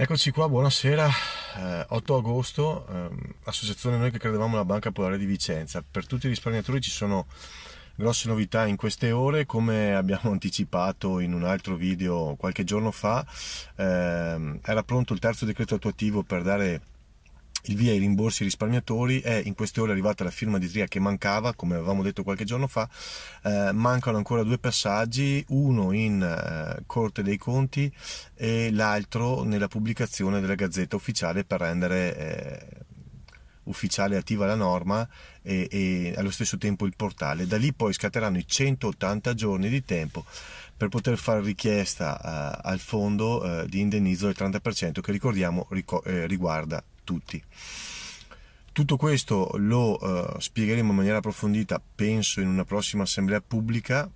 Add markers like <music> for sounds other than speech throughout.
Eccoci qua, buonasera, eh, 8 agosto, ehm, associazione Noi che credevamo la Banca Polare di Vicenza. Per tutti i risparmiatori ci sono grosse novità in queste ore, come abbiamo <laughs> anticipato in un altro video qualche giorno fa, ehm, era pronto il terzo decreto attuativo per dare il via ai rimborsi ai risparmiatori è in queste ore arrivata la firma di Tria che mancava, come avevamo detto qualche giorno fa, eh, mancano ancora due passaggi, uno in eh, Corte dei Conti e l'altro nella pubblicazione della Gazzetta Ufficiale per rendere eh, ufficiale attiva la norma e, e allo stesso tempo il portale. Da lì poi scatteranno i 180 giorni di tempo per poter fare richiesta uh, al fondo uh, di indennizzo del 30% che ricordiamo rico- eh, riguarda tutti. Tutto questo lo uh, spiegheremo in maniera approfondita, penso, in una prossima assemblea pubblica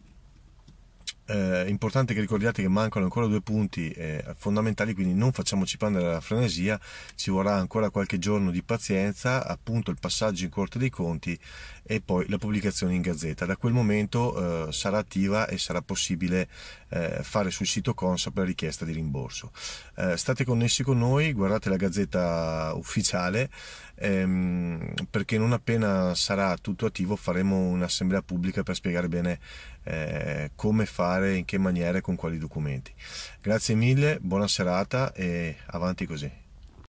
eh, importante che ricordiate che mancano ancora due punti eh, fondamentali, quindi non facciamoci prendere la frenesia, ci vorrà ancora qualche giorno di pazienza, appunto il passaggio in Corte dei Conti e poi la pubblicazione in Gazzetta. Da quel momento eh, sarà attiva e sarà possibile eh, fare sul sito Consap la richiesta di rimborso. Eh, state connessi con noi, guardate la Gazzetta ufficiale ehm, perché non appena sarà tutto attivo faremo un'assemblea pubblica per spiegare bene eh, come fare fare, in che maniera e con quali documenti. Grazie mille, buona serata e avanti così.